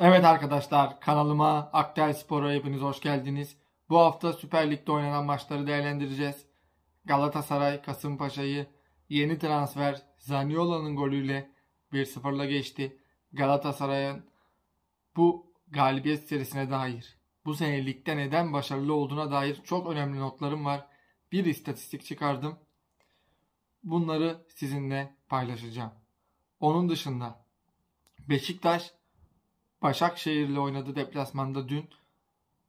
Evet arkadaşlar kanalıma Aktel Spor'a hepiniz hoş geldiniz. Bu hafta Süper Lig'de oynanan maçları değerlendireceğiz. Galatasaray Kasımpaşa'yı yeni transfer Zaniola'nın golüyle 1-0'la geçti. Galatasaray'ın bu galibiyet serisine dair bu sene ligde neden başarılı olduğuna dair çok önemli notlarım var. Bir istatistik çıkardım. Bunları sizinle paylaşacağım. Onun dışında Beşiktaş Başakşehir ile oynadı deplasmanda dün.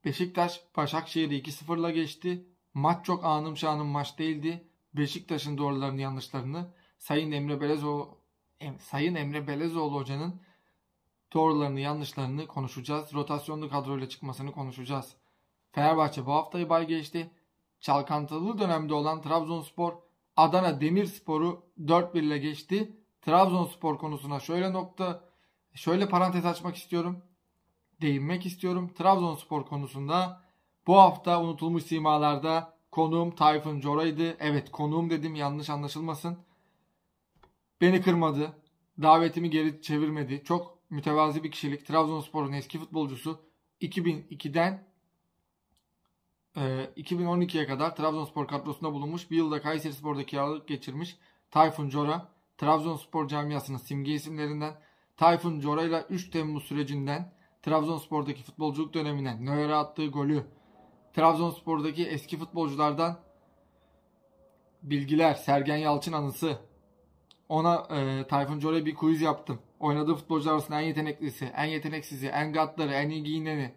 Beşiktaş Başakşehir'i 2-0'la geçti. Maç çok anım şanım maç değildi. Beşiktaş'ın doğrularını yanlışlarını Sayın Emre Belezoğlu Sayın Emre Belezoğlu hocanın doğrularını yanlışlarını konuşacağız. Rotasyonlu kadroyla çıkmasını konuşacağız. Fenerbahçe bu haftayı bay geçti. Çalkantılı dönemde olan Trabzonspor Adana Demirspor'u 4-1 ile geçti. Trabzonspor konusuna şöyle nokta şöyle parantez açmak istiyorum. Değinmek istiyorum. Trabzonspor konusunda bu hafta unutulmuş simalarda konuğum Tayfun Cora'ydı. Evet konuğum dedim yanlış anlaşılmasın. Beni kırmadı. Davetimi geri çevirmedi. Çok mütevazi bir kişilik. Trabzonspor'un eski futbolcusu 2002'den e, 2012'ye kadar Trabzonspor kadrosunda bulunmuş. Bir yılda Kayseri Spor'da kiralık geçirmiş. Tayfun Cora Trabzonspor camiasının simge isimlerinden Tayfun Coray'la 3 Temmuz sürecinden Trabzonspor'daki futbolculuk dönemine Neuer'e attığı golü, Trabzonspor'daki eski futbolculardan bilgiler, Sergen Yalçın anısı. Ona e, Tayfun Coray'a bir quiz yaptım. Oynadığı futbolcular arasında en yeteneklisi, en yeteneksizi, en gatları, en iyi giyineni,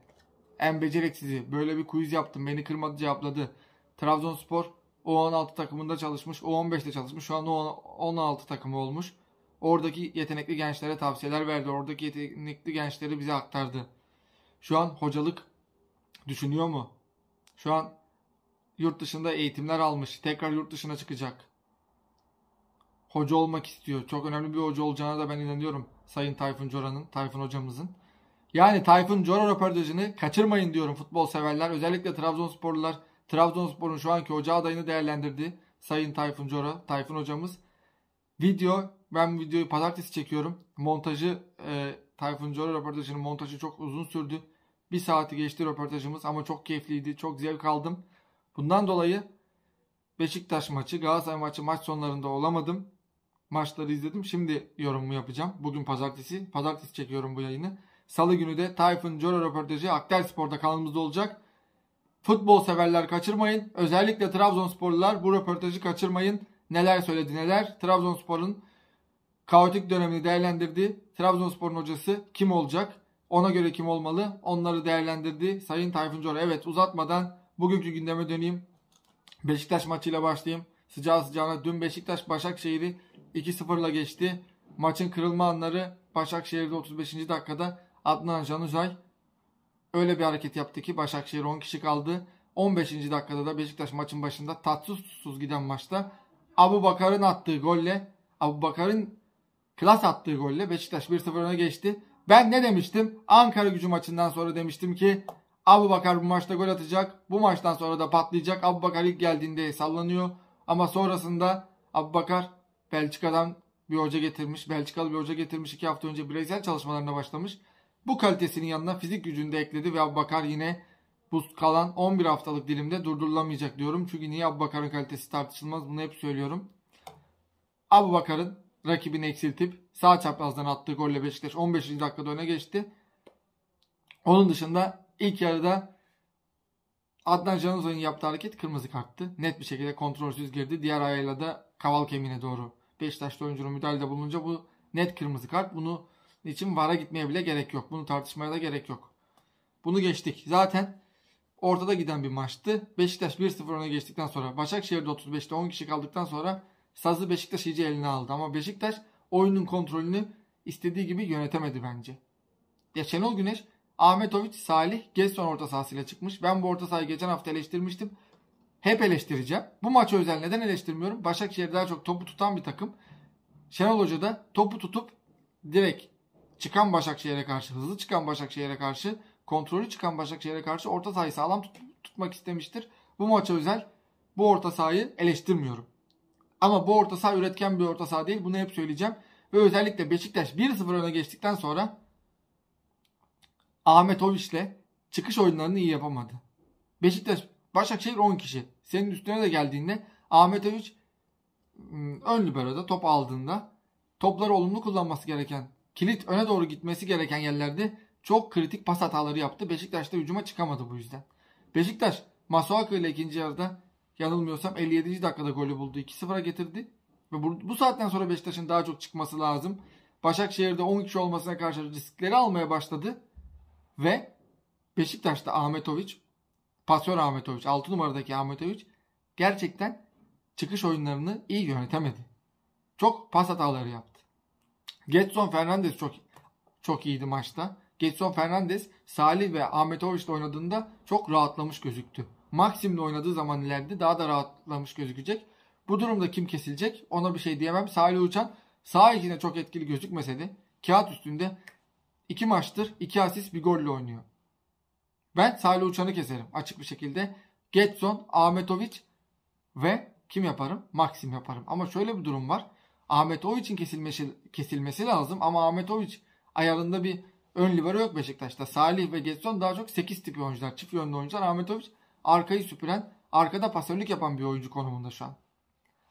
en beceriksizi. Böyle bir quiz yaptım. Beni kırmadı cevapladı. Trabzonspor o 16 takımında çalışmış, o 15'te çalışmış. Şu an o 16 takımı olmuş oradaki yetenekli gençlere tavsiyeler verdi. Oradaki yetenekli gençleri bize aktardı. Şu an hocalık düşünüyor mu? Şu an yurt dışında eğitimler almış. Tekrar yurt dışına çıkacak. Hoca olmak istiyor. Çok önemli bir hoca olacağına da ben inanıyorum. Sayın Tayfun Cora'nın, Tayfun hocamızın. Yani Tayfun Cora röportajını kaçırmayın diyorum futbol severler. Özellikle Trabzonsporlular. Trabzonspor'un şu anki hoca adayını değerlendirdi. Sayın Tayfun Cora, Tayfun hocamız. Video ben videoyu pazartesi çekiyorum. Montajı e, Tayfun Cora röportajının montajı çok uzun sürdü. Bir saati geçti röportajımız ama çok keyifliydi. Çok zevk aldım. Bundan dolayı Beşiktaş maçı, Galatasaray maçı maç sonlarında olamadım. Maçları izledim. Şimdi yorumumu yapacağım. Bugün pazartesi. Pazartesi çekiyorum bu yayını. Salı günü de Tayfun Cora röportajı Aktel Spor'da kanalımızda olacak. Futbol severler kaçırmayın. Özellikle Trabzonsporlular bu röportajı kaçırmayın. Neler söyledi neler. Trabzonspor'un kaotik dönemini değerlendirdi. Trabzonspor'un hocası kim olacak? Ona göre kim olmalı? Onları değerlendirdi. Sayın Tayfun Cora. Evet uzatmadan bugünkü gündeme döneyim. Beşiktaş maçıyla başlayayım. Sıcağı sıcağına dün Beşiktaş Başakşehir'i 2-0'la geçti. Maçın kırılma anları Başakşehir'de 35. dakikada Adnan Canuzay öyle bir hareket yaptı ki Başakşehir 10 kişi kaldı. 15. dakikada da Beşiktaş maçın başında tatsız tutsuz giden maçta Abu Bakar'ın attığı golle Abu Bakar'ın Klas attığı golle Beşiktaş 1-0 öne geçti. Ben ne demiştim? Ankara gücü maçından sonra demiştim ki Abu Bakar bu maçta gol atacak. Bu maçtan sonra da patlayacak. Abu Bakar ilk geldiğinde sallanıyor. Ama sonrasında Abu Bakar Belçika'dan bir hoca getirmiş. Belçikalı bir hoca getirmiş. iki hafta önce bireysel çalışmalarına başlamış. Bu kalitesinin yanına fizik gücünü de ekledi ve Abu Bakar yine bu kalan 11 haftalık dilimde durdurulamayacak diyorum. Çünkü niye Abu Bakar'ın kalitesi tartışılmaz bunu hep söylüyorum. Abu Bakar'ın rakibini eksiltip sağ çaprazdan attığı golle Beşiktaş 15. dakikada öne geçti. Onun dışında ilk yarıda Adnan Canuzay'ın yaptığı hareket kırmızı karttı. Net bir şekilde kontrolsüz girdi. Diğer ayağıyla da kaval kemiğine doğru Beşiktaşlı oyuncunun müdahalede bulununca bu net kırmızı kart. Bunu için VAR'a gitmeye bile gerek yok. Bunu tartışmaya da gerek yok. Bunu geçtik. Zaten ortada giden bir maçtı. Beşiktaş 1-0 öne geçtikten sonra Başakşehir'de 35'te 10 kişi kaldıktan sonra Sazı Beşiktaş iyice eline aldı ama Beşiktaş oyunun kontrolünü istediği gibi yönetemedi bence. Ya Şenol Güneş, Ahmetovic, Salih, Gerson orta sahasıyla çıkmış. Ben bu orta sahayı geçen hafta eleştirmiştim. Hep eleştireceğim. Bu maça özel neden eleştirmiyorum? Başakşehir daha çok topu tutan bir takım. Şenol Hoca da topu tutup direkt çıkan Başakşehir'e karşı, hızlı çıkan Başakşehir'e karşı, kontrolü çıkan Başakşehir'e karşı orta sahayı sağlam tut tutmak istemiştir. Bu maça özel bu orta sahayı eleştirmiyorum. Ama bu orta saha üretken bir orta saha değil. Bunu hep söyleyeceğim. Ve özellikle Beşiktaş 1-0 öne geçtikten sonra Ahmet Oviç'le çıkış oyunlarını iyi yapamadı. Beşiktaş Başakşehir 10 kişi. Senin üstüne de geldiğinde Ahmet Oviç hmm, ön liberoda top aldığında topları olumlu kullanması gereken kilit öne doğru gitmesi gereken yerlerde çok kritik pas hataları yaptı. Beşiktaş da hücuma çıkamadı bu yüzden. Beşiktaş Masuaka ile ikinci yarıda yanılmıyorsam 57. dakikada golü buldu. 2-0'a getirdi. Ve bu, bu saatten sonra Beşiktaş'ın daha çok çıkması lazım. Başakşehir'de 10 kişi olmasına karşı riskleri almaya başladı. Ve Beşiktaş'ta Ahmetoviç, pasör Ahmetoviç, 6 numaradaki Ahmetoviç gerçekten çıkış oyunlarını iyi yönetemedi. Çok pas hataları yaptı. Getson Fernandes çok çok iyiydi maçta. Getson Fernandes Salih ve Ahmetoviç'le oynadığında çok rahatlamış gözüktü. Maxim'le oynadığı zaman ileride daha da rahatlamış gözükecek. Bu durumda kim kesilecek ona bir şey diyemem. Salih Uçan sağ içine çok etkili gözükmese de kağıt üstünde 2 maçtır 2 asist bir golle oynuyor. Ben Salih Uçan'ı keserim açık bir şekilde. Getson, Ahmetovic ve kim yaparım? Maxim yaparım. Ama şöyle bir durum var. Ahmet için kesilmesi, kesilmesi lazım ama Ahmet Oviç ayarında bir ön libero yok Beşiktaş'ta. Salih ve Getson daha çok 8 tipi oyuncular. Çift yönlü oyuncular. Ahmet Oviç arkayı süpüren, arkada pasörlük yapan bir oyuncu konumunda şu an.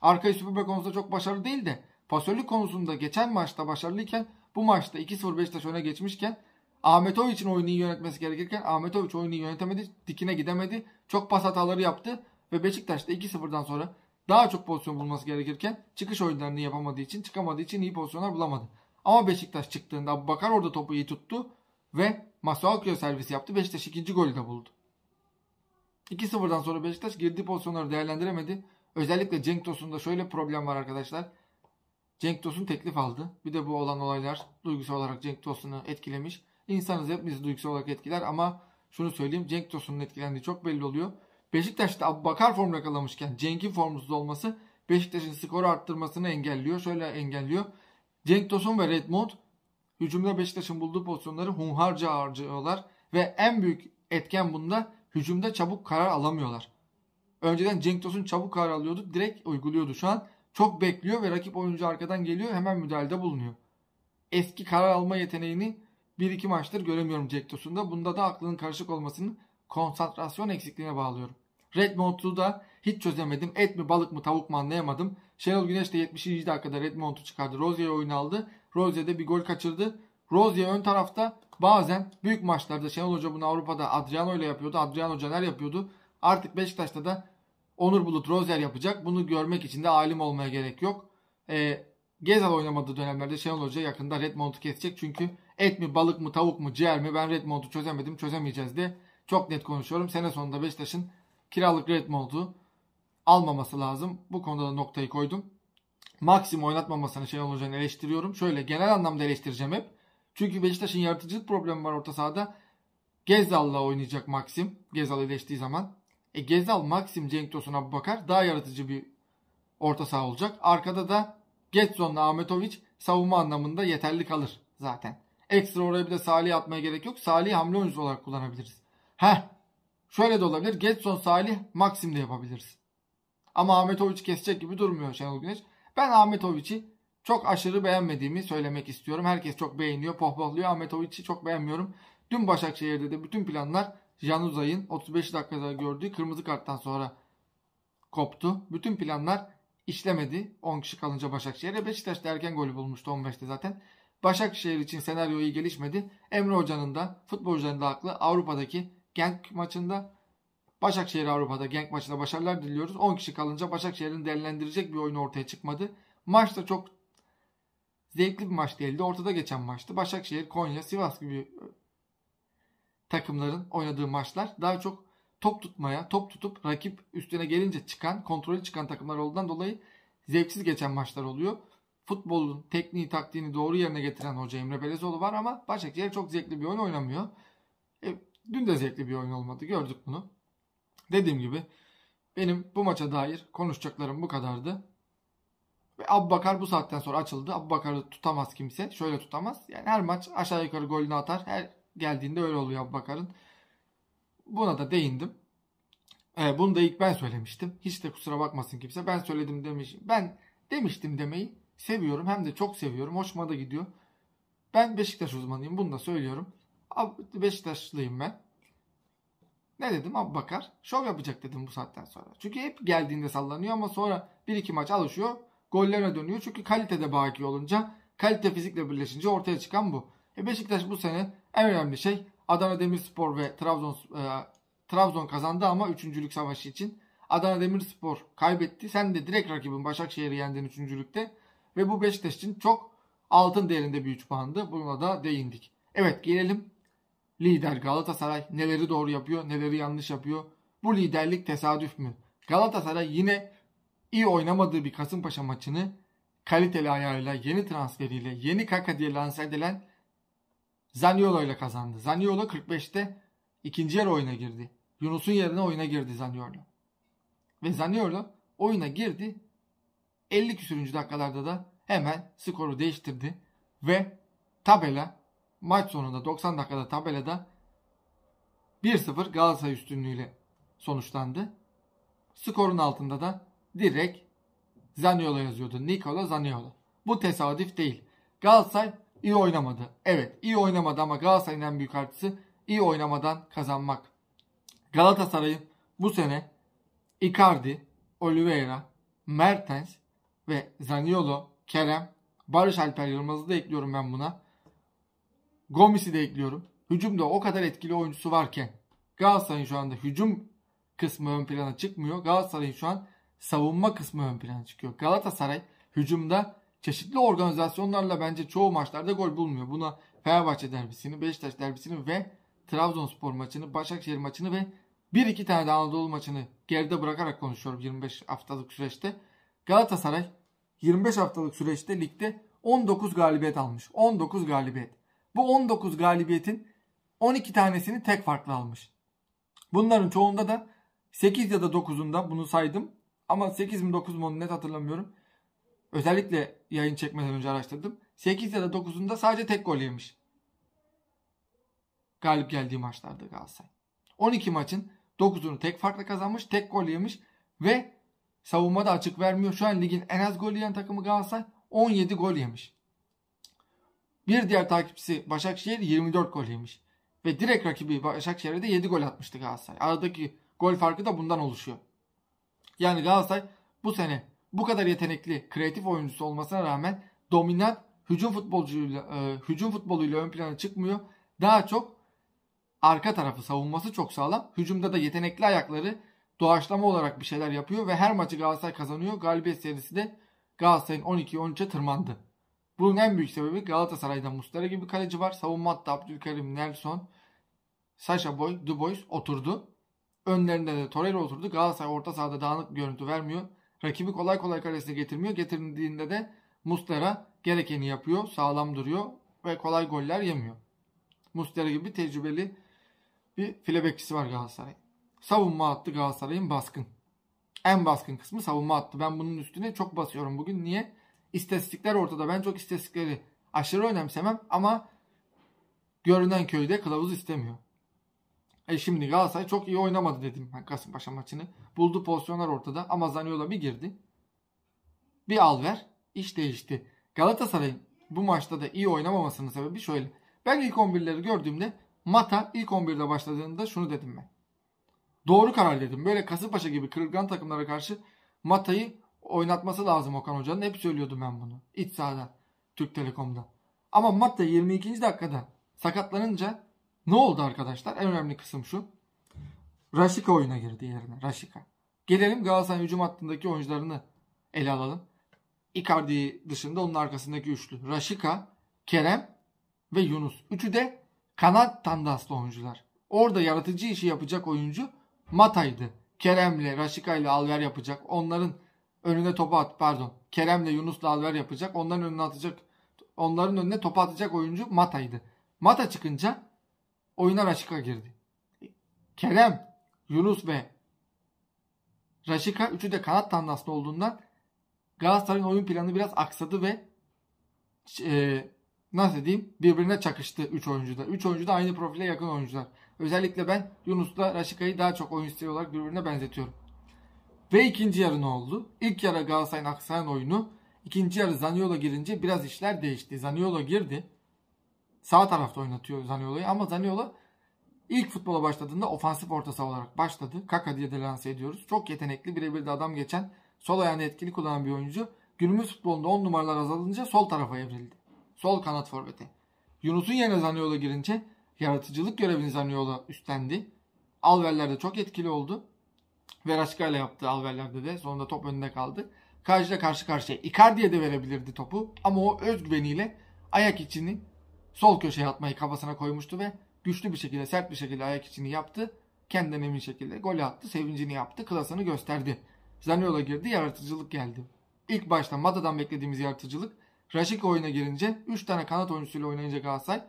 Arkayı süpürme konusunda çok başarılı değil de pasörlük konusunda geçen maçta başarılıyken bu maçta 2-0 Beşiktaş öne geçmişken Ahmet için oyunu iyi yönetmesi gerekirken Ahmet Oviç oyunu yönetemedi, dikine gidemedi. Çok pas hataları yaptı ve beşiktaş'ta 2-0'dan sonra daha çok pozisyon bulması gerekirken çıkış oyunlarını yapamadığı için çıkamadığı için iyi pozisyonlar bulamadı. Ama Beşiktaş çıktığında Bakar orada topu iyi tuttu ve Masuaku'ya servis yaptı. Beşiktaş ikinci golü de buldu. 2-0'dan sonra Beşiktaş girdiği pozisyonları değerlendiremedi. Özellikle Cenk Tosun'da şöyle problem var arkadaşlar. Cenk Tosun teklif aldı. Bir de bu olan olaylar duygusal olarak Cenk Tosun'u etkilemiş. İnsanız hep bizi duygusal olarak etkiler ama şunu söyleyeyim Cenk Tosun'un etkilendiği çok belli oluyor. Beşiktaş'ta Abbakar form yakalamışken Cenk'in formsuz olması Beşiktaş'ın skoru arttırmasını engelliyor. Şöyle engelliyor. Cenk Tosun ve Redmond hücumda Beşiktaş'ın bulduğu pozisyonları hunharca harcıyorlar. Ve en büyük etken bunda hücumda çabuk karar alamıyorlar. Önceden Cenk Tosun çabuk karar alıyordu. Direkt uyguluyordu. Şu an çok bekliyor ve rakip oyuncu arkadan geliyor. Hemen müdahalede bulunuyor. Eski karar alma yeteneğini bir iki maçtır göremiyorum Cenk Tosun'da. Bunda da aklının karışık olmasının konsantrasyon eksikliğine bağlıyorum. Redmond'u da hiç çözemedim. Et mi balık mı tavuk mu anlayamadım. Şenol Güneş de 70. dakikada Redmond'u çıkardı. Rozier'e oyun aldı. Rozier de bir gol kaçırdı. Rozier ön tarafta bazen büyük maçlarda Şenol Hoca bunu Avrupa'da Adriano ile yapıyordu. Adriano Caner yapıyordu. Artık Beşiktaş'ta da Onur Bulut Rozier yapacak. Bunu görmek için de alim olmaya gerek yok. E, Gezal oynamadığı dönemlerde Şenol Hoca yakında Redmond'u kesecek. Çünkü et mi balık mı tavuk mu ciğer mi ben Redmond'u çözemedim çözemeyeceğiz de çok net konuşuyorum. Sene sonunda Beşiktaş'ın kiralık Redmond'u almaması lazım. Bu konuda da noktayı koydum. Maksimum oynatmamasını Şenol Hoca'nın eleştiriyorum. Şöyle genel anlamda eleştireceğim hep. Çünkü Beşiktaş'ın yaratıcılık problemi var orta sahada. Gezal'la oynayacak Maxim. Gezal iyileştiği zaman. E Gezal, Maxim, Cenk Tosuna bakar daha yaratıcı bir orta saha olacak. Arkada da Getson'la Ahmetovic savunma anlamında yeterli kalır zaten. Ekstra oraya bir de Salih atmaya gerek yok. Salih hamle oyuncusu olarak kullanabiliriz. Heh. Şöyle de olabilir. Getson, Salih, Maxim de yapabiliriz. Ama Ahmetovic kesecek gibi durmuyor Şenol Güneş. Ben Ahmetovic'i çok aşırı beğenmediğimi söylemek istiyorum. Herkes çok beğeniyor, pohpohluyor. Ahmet Oviç'i çok beğenmiyorum. Dün Başakşehir'de de bütün planlar Januzay'ın 35 dakikada gördüğü kırmızı karttan sonra koptu. Bütün planlar işlemedi. 10 kişi kalınca Başakşehir'e. Beşiktaş da erken golü bulmuştu 15'te zaten. Başakşehir için senaryo iyi gelişmedi. Emre Hoca'nın da futbolcuların da haklı. Avrupa'daki Genk maçında Başakşehir Avrupa'da Genk maçında başarılar diliyoruz. 10 kişi kalınca Başakşehir'in değerlendirecek bir oyun ortaya çıkmadı. Maçta çok Zevkli bir maç değildi. Ortada geçen maçtı. Başakşehir, Konya, Sivas gibi e, takımların oynadığı maçlar daha çok top tutmaya, top tutup rakip üstüne gelince çıkan, kontrolü çıkan takımlar olduğundan dolayı zevksiz geçen maçlar oluyor. Futbolun tekniği, taktiğini doğru yerine getiren hoca Emre Belezoğlu var ama Başakşehir çok zevkli bir oyun oynamıyor. E, dün de zevkli bir oyun olmadı. Gördük bunu. Dediğim gibi benim bu maça dair konuşacaklarım bu kadardı. Ve Abbakar bu saatten sonra açıldı. Abbakar'ı tutamaz kimse. Şöyle tutamaz. Yani her maç aşağı yukarı golünü atar. Her geldiğinde öyle oluyor Abbakar'ın. Buna da değindim. Ee, bunu da ilk ben söylemiştim. Hiç de kusura bakmasın kimse. Ben söyledim demiş. Ben demiştim demeyi seviyorum. Hem de çok seviyorum. Hoşuma da gidiyor. Ben Beşiktaş uzmanıyım. Bunu da söylüyorum. Beşiktaşlıyım ben. Ne dedim? Abbakar şov yapacak dedim bu saatten sonra. Çünkü hep geldiğinde sallanıyor ama sonra bir iki maç alışıyor gollere dönüyor. Çünkü kalite de baki olunca kalite fizikle birleşince ortaya çıkan bu. E Beşiktaş bu sene en önemli şey Adana Demirspor ve Trabzon e, Trabzon kazandı ama üçüncülük savaşı için Adana Demirspor kaybetti. Sen de direkt rakibin Başakşehir'i yendin üçüncülükte ve bu Beşiktaş için çok altın değerinde bir 3 puandı. Buna da değindik. Evet gelelim lider Galatasaray neleri doğru yapıyor, neleri yanlış yapıyor? Bu liderlik tesadüf mü? Galatasaray yine iyi oynamadığı bir Kasımpaşa maçını kaliteli ayarıyla, yeni transferiyle, yeni kaka diye lanse edilen Zaniolo ile kazandı. Zaniolo 45'te ikinci yarı oyuna girdi. Yunus'un yerine oyuna girdi Zaniolo. Ve Zaniolo oyuna girdi. 50 küsürüncü dakikalarda da hemen skoru değiştirdi. Ve tabela maç sonunda 90 dakikada tabelada 1-0 Galatasaray üstünlüğüyle sonuçlandı. Skorun altında da direkt Zaniolo yazıyordu. Nikola, Zaniolo. Bu tesadüf değil. Galatasaray iyi oynamadı. Evet iyi oynamadı ama Galatasaray'ın en büyük artısı iyi oynamadan kazanmak. Galatasaray'ın bu sene Icardi, Oliveira, Mertens ve Zaniolo, Kerem, Barış Alper Yılmaz'ı da ekliyorum ben buna. Gomis'i de ekliyorum. Hücumda o kadar etkili oyuncusu varken Galatasaray'ın şu anda hücum kısmı ön plana çıkmıyor. Galatasaray'ın şu an savunma kısmı ön plana çıkıyor. Galatasaray hücumda çeşitli organizasyonlarla bence çoğu maçlarda gol bulmuyor. Buna Fenerbahçe derbisini, Beşiktaş derbisini ve Trabzonspor maçını, Başakşehir maçını ve bir iki tane de Anadolu maçını geride bırakarak konuşuyorum 25 haftalık süreçte. Galatasaray 25 haftalık süreçte ligde 19 galibiyet almış. 19 galibiyet. Bu 19 galibiyetin 12 tanesini tek farklı almış. Bunların çoğunda da 8 ya da 9'unda bunu saydım ama 8 mi 9 mu onu net hatırlamıyorum. Özellikle yayın çekmeden önce araştırdım. 8 ya da 9'unda sadece tek gol yemiş. Galip geldiği maçlarda Galatasaray. 12 maçın 9'unu tek farkla kazanmış, tek gol yemiş ve savunma da açık vermiyor. Şu an ligin en az gol yiyen takımı Galatasaray 17 gol yemiş. Bir diğer takipçisi Başakşehir 24 gol yemiş. Ve direkt rakibi Başakşehir'e de 7 gol atmıştı Galatasaray. Aradaki gol farkı da bundan oluşuyor. Yani Galatasaray bu sene bu kadar yetenekli, kreatif oyuncusu olmasına rağmen dominant hücum futbolcuyla e, hücum futboluyla ön plana çıkmıyor. Daha çok arka tarafı savunması çok sağlam. Hücumda da yetenekli ayakları doğaçlama olarak bir şeyler yapıyor ve her maçı Galatasaray kazanıyor. Galibiyet serisi de Galatasaray'ın 12-13'e tırmandı. Bunun en büyük sebebi Galatasaray'da Mustara gibi kaleci var. Savunma hattı Abdülkerim, Nelson, Sasha Boy, Dubois oturdu. Önlerinde de Torreira oturdu. Galatasaray orta sahada dağınık görüntü vermiyor. Rakibi kolay kolay karesine getirmiyor. Getirdiğinde de Muslera gerekeni yapıyor. Sağlam duruyor ve kolay goller yemiyor. Muslera gibi tecrübeli bir file bekçisi var Galatasaray. Savunma attı Galatasaray'ın baskın. En baskın kısmı savunma attı. Ben bunun üstüne çok basıyorum bugün. Niye? İstatistikler ortada. Ben çok istatistikleri aşırı önemsemem ama görünen köyde kılavuz istemiyor. E şimdi Galatasaray çok iyi oynamadı dedim Kasımpaşa maçını. Buldu pozisyonlar ortada ama Zaniola bir girdi. Bir al ver. iş değişti. Galatasaray'ın bu maçta da iyi oynamamasının sebebi şöyle. Ben ilk 11'leri gördüğümde Mata ilk 11'de başladığında şunu dedim ben. Doğru karar dedim. Böyle Kasımpaşa gibi kırılgan takımlara karşı Mata'yı oynatması lazım Okan Hoca'nın. Hep söylüyordum ben bunu. İç sahada. Türk Telekom'da. Ama Mata 22. dakikada sakatlanınca ne oldu arkadaşlar? En önemli kısım şu. Raşika oyuna girdi yerine. Raşika. Gelelim Galatasaray hücum hattındaki oyuncularını ele alalım. Icardi dışında onun arkasındaki üçlü. Raşika, Kerem ve Yunus. Üçü de kanat tandaslı oyuncular. Orada yaratıcı işi yapacak oyuncu Matay'dı. Kerem'le, Raşika ile Alver yapacak. Onların önüne topu at pardon. Kerem'le Yunus'la Alver yapacak. Onların önüne atacak. Onların önüne topu atacak oyuncu Matay'dı. Mata çıkınca oyuna Raşika girdi. Kerem, Yunus ve Raşika üçü de kanat tanrısında olduğundan Galatasaray'ın oyun planı biraz aksadı ve e, nasıl diyeyim birbirine çakıştı 3 oyuncuda. 3 oyuncu da aynı profile yakın oyuncular. Özellikle ben Yunus'la Raşika'yı daha çok oyun stili olarak birbirine benzetiyorum. Ve ikinci yarı ne oldu? İlk yarı Galatasaray'ın aksayan oyunu. ikinci yarı Zaniolo girince biraz işler değişti. Zaniolo girdi sağ tarafta oynatıyor Zaniolo'yu ama Zaniolo ilk futbola başladığında ofansif orta saha olarak başladı. Kaka diye de lanse ediyoruz. Çok yetenekli birebir de adam geçen sol ayağını etkili kullanan bir oyuncu. Günümüz futbolunda 10 numaralar azalınca sol tarafa evrildi. Sol kanat forveti. Yunus'un yerine Zaniolo girince yaratıcılık görevini Zaniolo üstlendi. Alverler'de çok etkili oldu. Veraşka ile yaptı Alverler'de de. Sonunda top önünde kaldı. Kaj'la karşı karşıya Icardi'ye de verebilirdi topu. Ama o özgüveniyle ayak içini Sol köşeye atmayı kafasına koymuştu ve güçlü bir şekilde sert bir şekilde ayak içini yaptı. kendine emin şekilde gol attı, sevincini yaptı, klasını gösterdi. Zaniola girdi, yaratıcılık geldi. İlk başta Mata'dan beklediğimiz yaratıcılık, Raşik oyuna girince 3 tane kanat oyuncusuyla oynayınca Galatasaray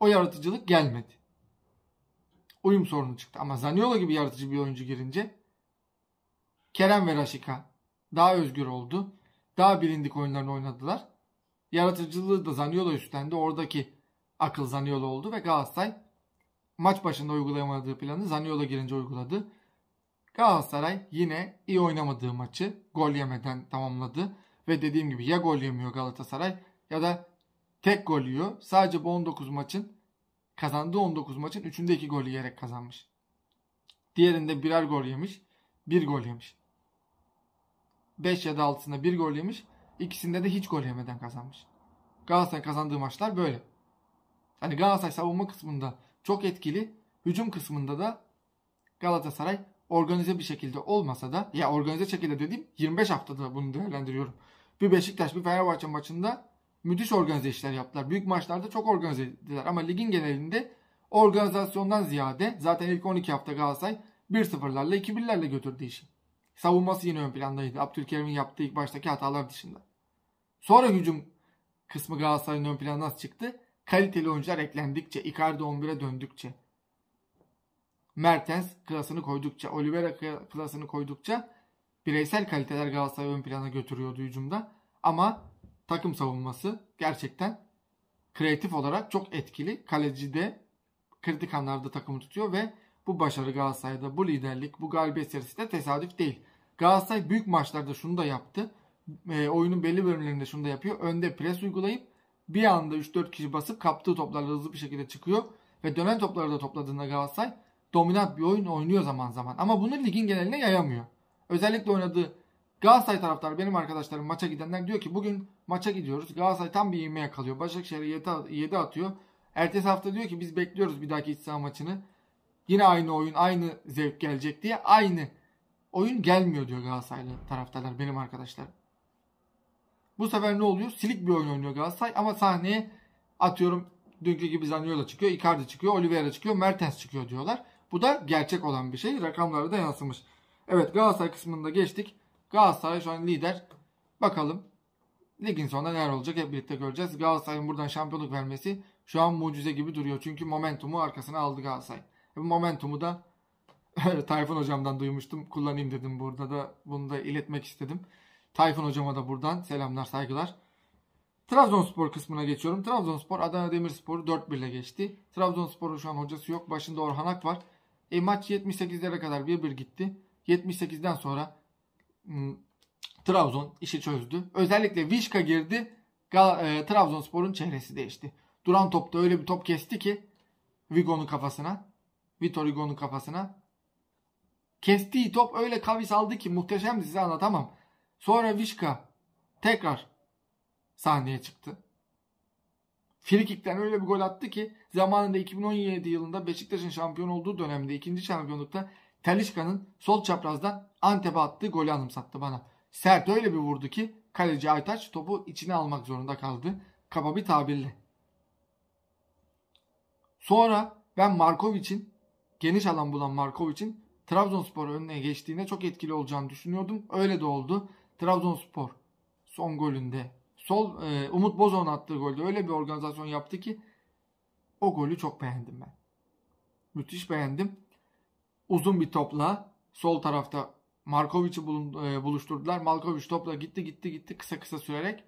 o yaratıcılık gelmedi. Uyum sorunu çıktı ama Zaniola gibi yaratıcı bir oyuncu girince Kerem ve Raşika daha özgür oldu. Daha bilindik oyunlarını oynadılar yaratıcılığı da Zaniolo üstlendi. Oradaki akıl Zaniolo oldu ve Galatasaray maç başında uygulayamadığı planı Zaniolo girince uyguladı. Galatasaray yine iyi oynamadığı maçı gol yemeden tamamladı. Ve dediğim gibi ya gol yemiyor Galatasaray ya da tek gol yiyor. Sadece bu 19 maçın kazandığı 19 maçın 3'ünde 2 gol yiyerek kazanmış. Diğerinde birer gol yemiş. 1 gol yemiş. 5 ya da 6'sında 1 gol yemiş. İkisinde de hiç gol yemeden kazanmış. Galatasaray kazandığı maçlar böyle. Hani Galatasaray savunma kısmında çok etkili. Hücum kısmında da Galatasaray organize bir şekilde olmasa da ya organize şekilde dediğim 25 haftada bunu değerlendiriyorum. Bir Beşiktaş bir Fenerbahçe maçında müthiş organize işler yaptılar. Büyük maçlarda çok organize ettiler ama ligin genelinde organizasyondan ziyade zaten ilk 12 hafta Galatasaray 1-0'larla 2-1'lerle götürdü işi savunması yine ön plandaydı. Abdülkerim'in yaptığı ilk baştaki hatalar dışında. Sonra hücum kısmı Galatasaray'ın ön plana nasıl çıktı? Kaliteli oyuncular eklendikçe, Icardi 11'e döndükçe, Mertens klasını koydukça, Oliveira klasını koydukça bireysel kaliteler Galatasaray ön plana götürüyordu hücumda. Ama takım savunması gerçekten kreatif olarak çok etkili. Kaleci de kritik anlarda takımı tutuyor ve bu başarı Galatasaray'da, bu liderlik, bu galibiyet serisi de tesadüf değil. Galatasaray büyük maçlarda şunu da yaptı. E, oyunun belli bölümlerinde şunu da yapıyor. Önde pres uygulayıp bir anda 3-4 kişi basıp kaptığı toplarla hızlı bir şekilde çıkıyor. Ve dönen topları da topladığında Galatasaray dominant bir oyun oynuyor zaman zaman. Ama bunu ligin geneline yayamıyor. Özellikle oynadığı Galatasaray taraftarı benim arkadaşlarım maça gidenler diyor ki bugün maça gidiyoruz. Galatasaray tam bir yemeğe kalıyor. Başakşehir'e 7 atıyor. Ertesi hafta diyor ki biz bekliyoruz bir dahaki iç maçını. Yine aynı oyun, aynı zevk gelecek diye aynı oyun gelmiyor diyor Galatasaraylı taraftarlar benim arkadaşlarım. Bu sefer ne oluyor? Silik bir oyun oynuyor Galatasaray ama sahneye atıyorum dünkü gibi Zaniola çıkıyor, Icardi çıkıyor, Oliveira çıkıyor, Mertens çıkıyor diyorlar. Bu da gerçek olan bir şey. Rakamlara da yansımış. Evet Galatasaray kısmında geçtik. Galatasaray şu an lider. Bakalım ligin sonunda neler olacak hep birlikte göreceğiz. Galatasaray'ın buradan şampiyonluk vermesi şu an mucize gibi duruyor. Çünkü momentumu arkasına aldı Galatasaray. Momentum'u da Tayfun hocamdan duymuştum. Kullanayım dedim burada da bunu da iletmek istedim. Tayfun hocama da buradan selamlar saygılar. Trabzonspor kısmına geçiyorum. Trabzonspor Adana Demirspor'u 4-1 ile geçti. Trabzonspor'un şu an hocası yok. Başında Orhan Ak var. E maç 78'lere kadar 1-1 gitti. 78'den sonra ım, hmm, Trabzon işi çözdü. Özellikle Vişka girdi. Gal e, Trabzonspor'un çehresi değişti. Duran topta öyle bir top kesti ki Vigo'nun kafasına. Vitor Hugo'nun kafasına. Kestiği top öyle kavis aldı ki muhteşemdi size anlatamam. Sonra Vişka tekrar sahneye çıktı. Frikik'ten öyle bir gol attı ki zamanında 2017 yılında Beşiktaş'ın şampiyon olduğu dönemde ikinci şampiyonlukta Talişka'nın sol çaprazdan Antep'e attığı golü anımsattı bana. Sert öyle bir vurdu ki kaleci Aytaç topu içine almak zorunda kaldı. Kaba bir tabirle. Sonra ben Markovic'in geniş alan bulan Markovic'in Trabzonspor önüne geçtiğinde çok etkili olacağını düşünüyordum. Öyle de oldu. Trabzonspor son golünde sol e, Umut Bozon attığı golde öyle bir organizasyon yaptı ki o golü çok beğendim ben. Müthiş beğendim. Uzun bir topla sol tarafta Markovic'i e, buluşturdular. Markovic topla gitti gitti gitti kısa kısa sürerek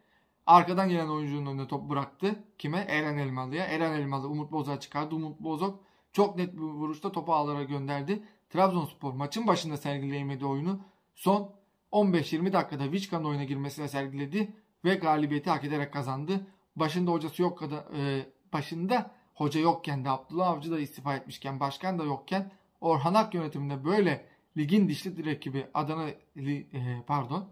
arkadan gelen oyuncunun önüne top bıraktı. Kime? Eren Elmalı'ya. Eren Elmalı Umut Bozok'a çıkardı. Umut Bozok çok net bir vuruşta topu ağlara gönderdi. Trabzonspor maçın başında sergileyemediği oyunu son 15-20 dakikada Vişkan'ın oyuna girmesine sergiledi ve galibiyeti hak ederek kazandı. Başında hocası yok kadar e, başında hoca yokken de Abdullah Avcı da istifa etmişken başkan da yokken Orhan Ak yönetiminde böyle ligin dişli ekibi Adana li, e, pardon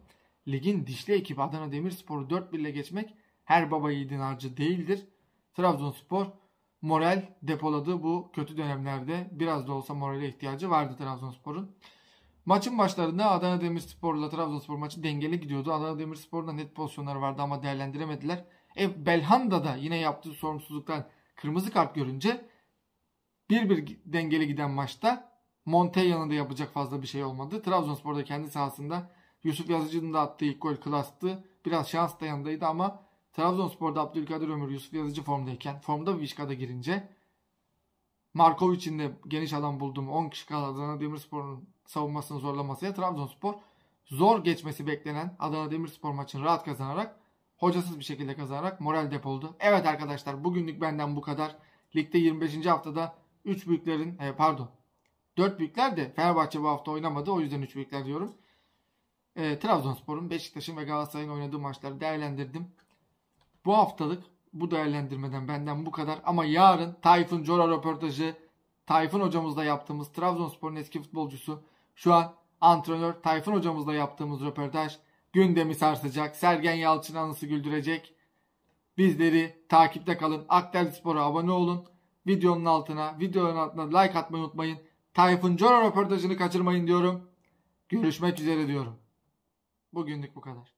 ligin dişli ekibi Adana Demirspor'u 4-1 ile geçmek her baba yiğidin harcı değildir. Trabzonspor moral depoladı bu kötü dönemlerde. Biraz da olsa morale ihtiyacı vardı Trabzonspor'un. Maçın başlarında Adana Demirspor'la Trabzonspor maçı dengeli gidiyordu. Adana Demirspor'da net pozisyonları vardı ama değerlendiremediler. E, Belhanda da yine yaptığı sorumsuzluktan kırmızı kart görünce bir bir dengeli giden maçta Montella'nın yanında yapacak fazla bir şey olmadı. Trabzonspor'da kendi sahasında Yusuf Yazıcı'nın da attığı ilk gol klastı. Biraz şans da yanındaydı ama Trabzonspor'da Abdülkadir Ömür Yusuf Yazıcı formdayken formda Vişka'da girince Markovic'in de geniş alan bulduğum 10 kişi kalan Adana Demirspor'un savunmasını zorlamasıyla Trabzonspor zor geçmesi beklenen Adana Demirspor maçını rahat kazanarak hocasız bir şekilde kazanarak moral depoldu. Evet arkadaşlar bugünlük benden bu kadar. Ligde 25. haftada 3 büyüklerin e, pardon 4 büyükler de Fenerbahçe bu hafta oynamadı. O yüzden 3 büyükler diyorum. E, Trabzonspor'un, Beşiktaş'ın ve Galatasaray'ın oynadığı maçları değerlendirdim. Bu haftalık bu değerlendirmeden benden bu kadar ama yarın Tayfun Cora röportajı Tayfun hocamızla yaptığımız Trabzonspor'un eski futbolcusu şu an antrenör Tayfun hocamızla yaptığımız röportaj gündemi sarsacak. Sergen Yalçın anısı güldürecek. Bizleri takipte kalın. Akdeniz Spor'a abone olun. Videonun altına, videonun altına like atmayı unutmayın. Tayfun Cora röportajını kaçırmayın diyorum. Görüşmek üzere diyorum. Bugünlük bu kadar.